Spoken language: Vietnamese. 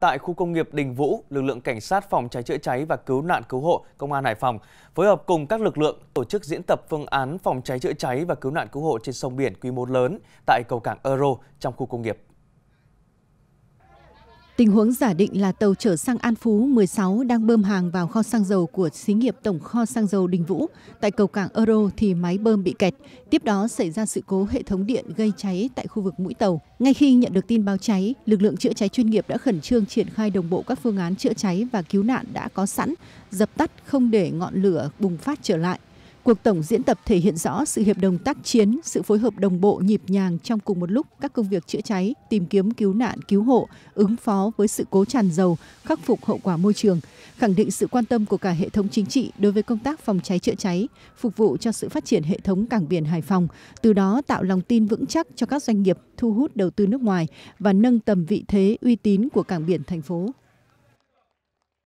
Tại khu công nghiệp Đình Vũ, lực lượng cảnh sát phòng cháy chữa cháy và cứu nạn cứu hộ công an Hải Phòng phối hợp cùng các lực lượng tổ chức diễn tập phương án phòng cháy chữa cháy và cứu nạn cứu hộ trên sông biển quy mô lớn tại cầu cảng Euro trong khu công nghiệp. Tình huống giả định là tàu chở xăng An Phú 16 đang bơm hàng vào kho xăng dầu của xí nghiệp Tổng kho xăng dầu Đình Vũ. Tại cầu cảng Euro thì máy bơm bị kẹt. Tiếp đó xảy ra sự cố hệ thống điện gây cháy tại khu vực mũi tàu. Ngay khi nhận được tin báo cháy, lực lượng chữa cháy chuyên nghiệp đã khẩn trương triển khai đồng bộ các phương án chữa cháy và cứu nạn đã có sẵn, dập tắt không để ngọn lửa bùng phát trở lại. Cuộc tổng diễn tập thể hiện rõ sự hiệp đồng tác chiến, sự phối hợp đồng bộ nhịp nhàng trong cùng một lúc các công việc chữa cháy, tìm kiếm cứu nạn, cứu hộ, ứng phó với sự cố tràn dầu, khắc phục hậu quả môi trường, khẳng định sự quan tâm của cả hệ thống chính trị đối với công tác phòng cháy chữa cháy, phục vụ cho sự phát triển hệ thống cảng biển Hải Phòng, từ đó tạo lòng tin vững chắc cho các doanh nghiệp thu hút đầu tư nước ngoài và nâng tầm vị thế uy tín của cảng biển thành phố.